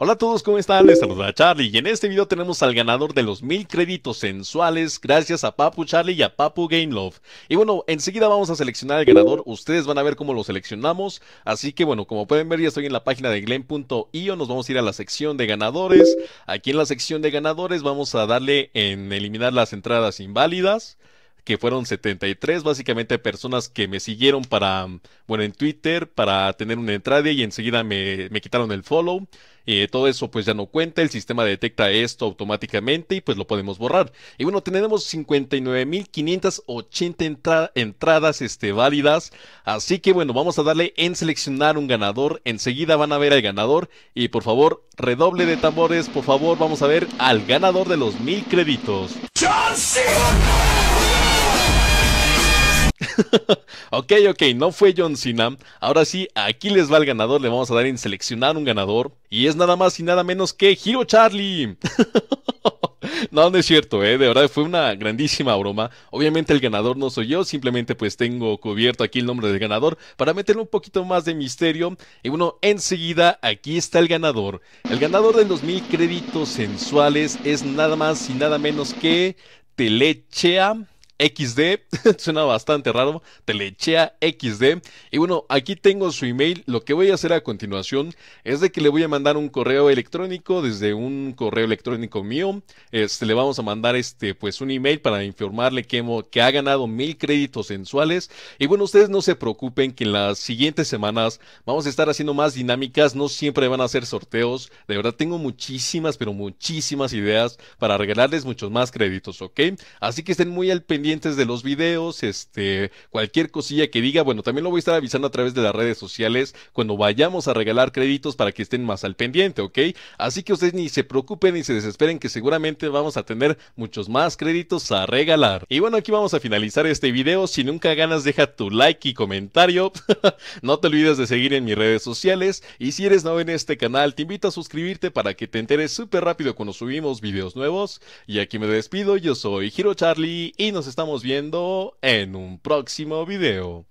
Hola a todos, ¿cómo están? Les saluda Charlie y en este video tenemos al ganador de los mil créditos sensuales gracias a Papu Charlie y a Papu Game Love. Y bueno, enseguida vamos a seleccionar al ganador, ustedes van a ver cómo lo seleccionamos, así que bueno, como pueden ver ya estoy en la página de glen.io, nos vamos a ir a la sección de ganadores, aquí en la sección de ganadores vamos a darle en eliminar las entradas inválidas, que fueron 73 básicamente personas que me siguieron para, bueno, en Twitter, para tener una entrada y enseguida me, quitaron el follow. y eh, todo eso pues ya no cuenta, el sistema detecta esto automáticamente y pues lo podemos borrar. Y bueno, tenemos 59.580 entradas este, válidas, así que bueno, vamos a darle en seleccionar un ganador, enseguida van a ver al ganador y por favor, redoble de tambores, por favor, vamos a ver al ganador de los mil créditos. ¡John Cena! ok, ok, no fue John Cena. Ahora sí, aquí les va el ganador. Le vamos a dar en seleccionar un ganador. Y es nada más y nada menos que Hiro Charlie. No, no es cierto, ¿eh? de verdad fue una grandísima broma. Obviamente el ganador no soy yo, simplemente pues tengo cubierto aquí el nombre del ganador para meterle un poquito más de misterio. Y bueno, enseguida aquí está el ganador. El ganador de los mil créditos sensuales es nada más y nada menos que Telechea. XD, suena bastante raro, Telechea XD. Y bueno, aquí tengo su email. Lo que voy a hacer a continuación es de que le voy a mandar un correo electrónico desde un correo electrónico mío. Este, le vamos a mandar este, pues un email para informarle que, que ha ganado mil créditos mensuales. Y bueno, ustedes no se preocupen que en las siguientes semanas vamos a estar haciendo más dinámicas. No siempre van a ser sorteos. De verdad, tengo muchísimas, pero muchísimas ideas para regalarles muchos más créditos, ¿ok? Así que estén muy al pendiente de los videos, este, cualquier cosilla que diga, bueno, también lo voy a estar avisando a través de las redes sociales cuando vayamos a regalar créditos para que estén más al pendiente, ¿ok? Así que ustedes ni se preocupen ni se desesperen que seguramente vamos a tener muchos más créditos a regalar. Y bueno, aquí vamos a finalizar este video. Si nunca ganas, deja tu like y comentario. no te olvides de seguir en mis redes sociales. Y si eres nuevo en este canal, te invito a suscribirte para que te enteres súper rápido cuando subimos videos nuevos. Y aquí me despido, yo soy Hiro Charlie y nos estamos estamos viendo en un próximo video.